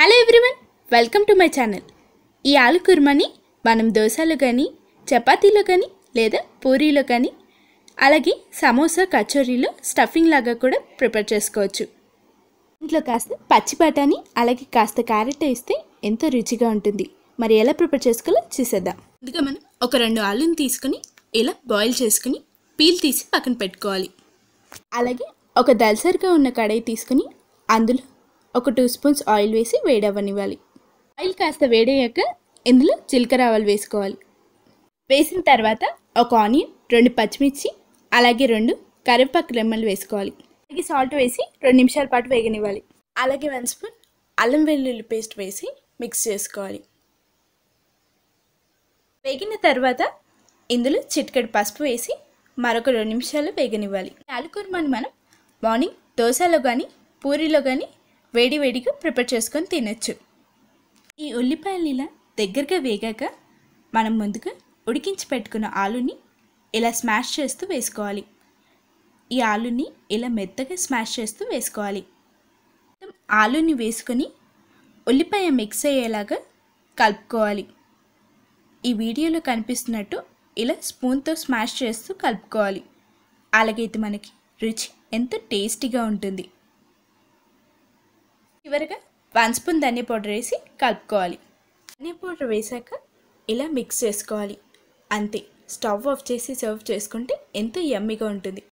hello everyone welcome to my channel ఈ ఆలు కుర్మని మనం దోశలో కానీ చపాతీలో కానీ లేదా పూరీలో కానీ అలాగే సమోసా కచోరీలో స్టఫింగ్ లాగా కూడా ప్రిపేర్ చేసుకోవచ్చు ఇంట్లో కాస్త పచ్చి బఠానీ అలాగే కాస్త క్యారెట్ వేస్తే ఎంతో రుచిగా ఉంటుంది మరి ఎలా ప్రిపేర్ చేసుకోవాలో చూసేద్దాం ముందుగా మనం ఒక రెండు ఆలుని తీసుకుని ఇలా బాయిల్ చేసుకుని పీల్ తీసి పక్కన పెట్టుకోవాలి అలాగే ఒక దల్సర్గా ఉన్న కడాయి తీసుకుని అందులో ఒక టూ స్పూన్స్ ఆయిల్ వేసి వేడవనివ్వాలి ఆయిల్ కాస్త వేడయ్యాక ఇందులో జీలకర్ర ఆవాలు వేసుకోవాలి వేసిన తర్వాత ఒక ఆనియన్ రెండు పచ్చిమిర్చి అలాగే రెండు కరివేపాకు రెమ్మలు వేసుకోవాలి అలాగే సాల్ట్ వేసి రెండు నిమిషాల పాటు వేగనివ్వాలి అలాగే వన్ స్పూన్ అల్లం వెల్లుల్లి పేస్ట్ వేసి మిక్స్ చేసుకోవాలి వేగిన తర్వాత ఇందులో చిటికెడు పసుపు వేసి మరొక రెండు నిమిషాలు వేగనివ్వాలి ఆలుకూరమని మనం మార్నింగ్ దోశలో కానీ పూరిలో కానీ వేడివేడిగా ప్రిపేర్ చేసుకొని తినచ్చు ఈ ఉల్లిపాయలు ఇలా దగ్గరగా వేగాక మనం ముందుగా ఉడికించి పెట్టుకున్న ఆలుని ఇలా స్మాష్ చేస్తూ వేసుకోవాలి ఈ ఆలుని ఇలా మెత్తగా స్మాష్ చేస్తూ వేసుకోవాలి ఆలుని వేసుకొని ఉల్లిపాయ మిక్స్ అయ్యేలాగా కలుపుకోవాలి ఈ వీడియోలో కనిపిస్తున్నట్టు ఇలా స్పూన్తో స్మాష్ చేస్తూ కలుపుకోవాలి అలాగైతే మనకి రుచి ఎంతో టేస్టీగా ఉంటుంది చివరిగా వన్ స్పూన్ ధనియా పౌడర్ వేసి కలుపుకోవాలి ధనియా పౌడర్ వేసాక ఇలా మిక్స్ చేసుకోవాలి అంతే స్టవ్ ఆఫ్ చేసి సర్వ్ చేసుకుంటే ఎంతో ఎమ్మిగా ఉంటుంది